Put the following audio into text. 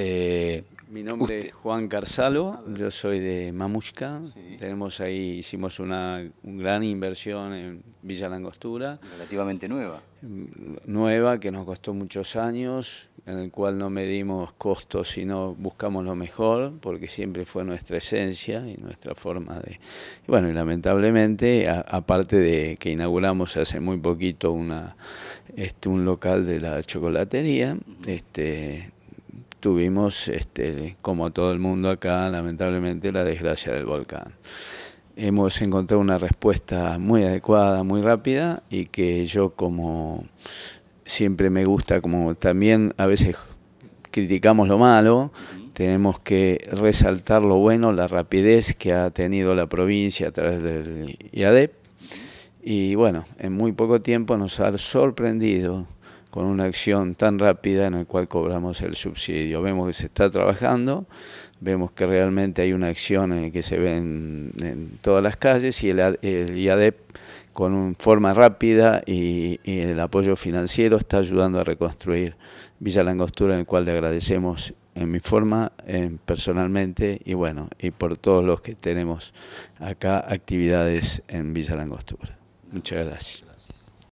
Eh, Mi nombre es Juan Carzalo, yo soy de Mamushka. Tenemos ahí, hicimos una, gran inversión en Villa Langostura. Relativamente nueva. Mm, nueva, que nos costó muchos años, en el cual no medimos costos, sino buscamos lo mejor, porque siempre fue nuestra esencia y nuestra forma de... bueno, y lamentablemente, aparte de que inauguramos hace muy poquito una, este, un local de la chocolatería, este, tuvimos, este, como todo el mundo acá, lamentablemente, la desgracia del volcán. Hemos encontrado una respuesta muy adecuada, muy rápida y que yo como siempre me gusta, como también a veces criticamos lo malo, tenemos que resaltar lo bueno, la rapidez que ha tenido la provincia a través del IADEP. Y bueno, en muy poco tiempo nos ha sorprendido con una acción tan rápida en la cual cobramos el subsidio. Vemos que se está trabajando, vemos que realmente hay una acción en que se ve en, todas las calles y el, IADEP con un, forma rápida y, el apoyo financiero está ayudando a reconstruir Villa Langostura, en el cual le agradecemos en mi forma, personalmente y bueno, y por todos los que tenemos acá actividades en Villa Langostura. Muchas gracias.